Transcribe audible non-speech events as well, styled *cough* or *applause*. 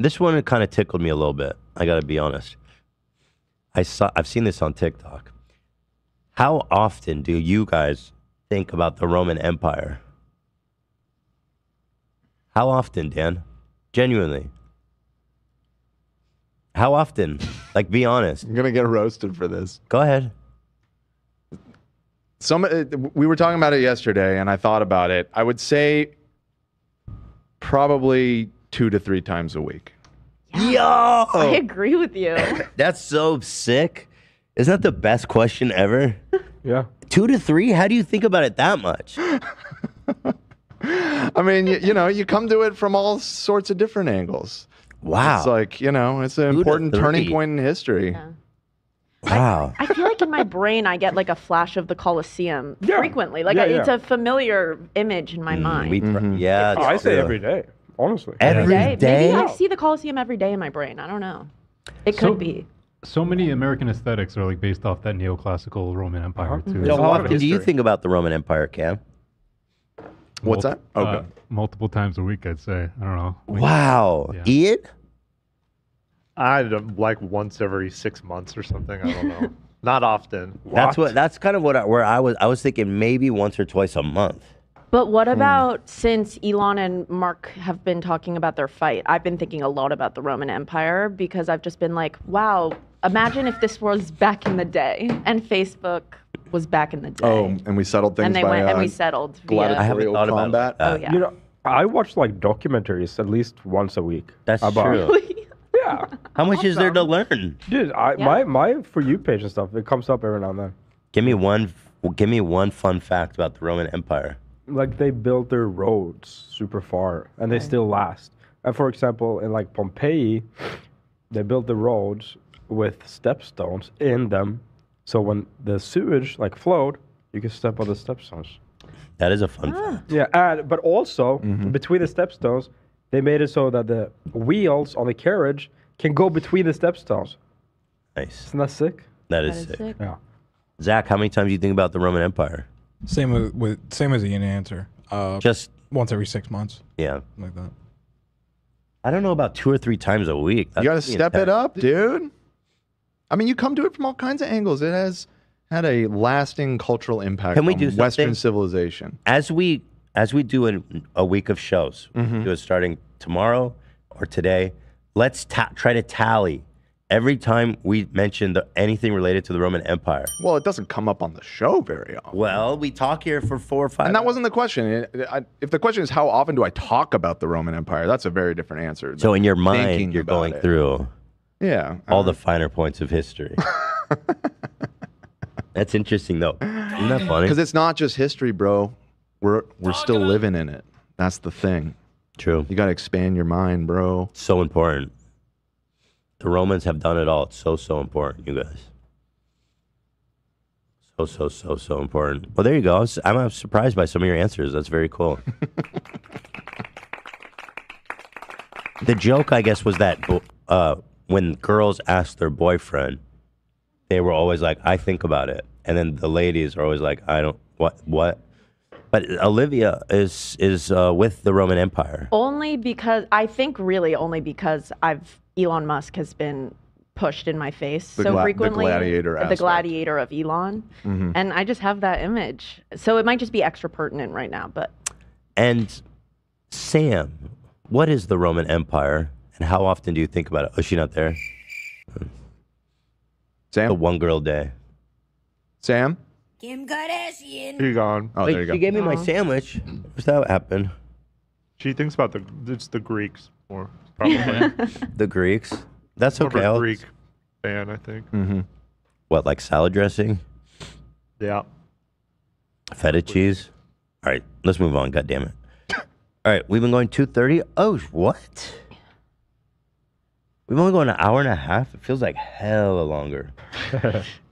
This one kind of tickled me a little bit. I got to be honest. I saw I've seen this on TikTok. How often do you guys think about the Roman Empire? How often, Dan? Genuinely. How often? like, be honest. I'm gonna get roasted for this. Go ahead. Some uh, we were talking about it yesterday, and I thought about it. I would say probably two to three times a week. Yeah. Yo, I agree with you. *laughs* That's so sick. Is that the best question ever? *laughs* Yeah. Two to three? How do you think about it that much? *laughs* I mean, you, you, know, you come to it from all sorts of different angles. Wow. It's like, you know, it's an Two important turning point in history. Yeah. Wow. I, I, feel like in my brain, I get like a flash of the Coliseum yeah. frequently. Like, yeah, I, it's a familiar image in my mm, mind. Mm -hmm. Yeah. Oh, I say every day. Honestly, every day. Maybe I see the Coliseum every day in my brain. I don't know. It could so, be. So many American aesthetics are like based off that neoclassical Roman Empire uh-huh. too. How often do you think about the Roman Empire, Cam? What's that? Okay. Uh, multiple times a week, I'd say. I don't know. Like, wow, yeah. Ian. I like once every six months or something. I don't know. *laughs* Not often. What? That's what. That's kind of what I, where I was. I was thinking maybe once or twice a month. But what hmm. about since Elon and Mark have been talking about their fight? I've been thinking a lot about the Roman Empire because I've just been like, wow, imagine if this was back in the day and Facebook was back in the day. Oh, and we settled things. And they by, went and we settled. Gladiatorial I haven't thought combat. about that. Oh yeah. You know, I watch like documentaries at least once a week. That's about, true. Yeah. *laughs* How much is there to learn? Dude, I, Yeah. my my for you page and stuff it comes up every now and then. Give me one. Give me one fun fact about the Roman Empire like they built their roads super far and they right. still last. And for example, in like Pompeii, they built the roads with stepstones in them, so when the sewage like flowed, you could step on the stepstones. That is a fun ah. fact. Yeah, and but also mm -hmm. between the stepstones, they made it so that the wheels on the carriage can go between the stepstones. Nice. Isn't that sick? That is, sick. sick. Yeah. Zach, how many times do you think about the Roman Empire? Same with, with same as Ian answer. Uh, Just once every six months, yeah, like that. I don't know about two or three times a week. That's you got to step intense. it up, dude. I mean, you come to it from all kinds of angles. It has had a lasting cultural impact Can we do Western civilization. As we as we do a, a week of shows, mm -hmm. do it starting tomorrow or today. Let's try to tally every time we mention the, anything related to the Roman Empire. Well, it doesn't come up on the show very often. Well, we talk here for four or five. And that wasn't the question. I, if the question is how often do I talk about the Roman Empire, that's a very different answer. So in your mind, you're going it. through. Yeah. All the finer points of history. *laughs* that's interesting, though. Isn't that funny? Because it's not just history, bro. We're we're still living in it. That's the thing. True. You got to expand your mind, bro. So important. The Romans have done it all. It's so, so important, you guys. So, so, so, so important. Well, there you go. I'm surprised by some of your answers. That's very cool. *laughs* the joke, I guess, was that uh, when girls asked their boyfriend, they were always like, "I think about it," and then the ladies are always like, "I don't what what." But Olivia is is uh, with the Roman Empire. Only because I think really only because I've Elon Musk has been pushed in my face the so gla- frequently. The gladiator, the gladiator of Elon, mm-hmm. and I just have that image. So it might just be extra pertinent right now, but. And Sam, what is the Roman Empire, and how often do you think about it? Oh, she not there. Sam, the one girl day. Sam. Kim Kardashian. you gone. Oh, Wait, there you go. She gave me my sandwich. What's that happen? She thinks about the it's the Greeks more probably. *laughs* The Greeks. That's okay. a I'll- Greek fan, I think. Mm-hmm. What, like salad dressing? Yeah. Feta cheese. All right, let's move on. God damn it. *coughs* All right, we've been going two thirty. Oh, what? We've only gone an hour and a half. It feels like hella longer. *laughs*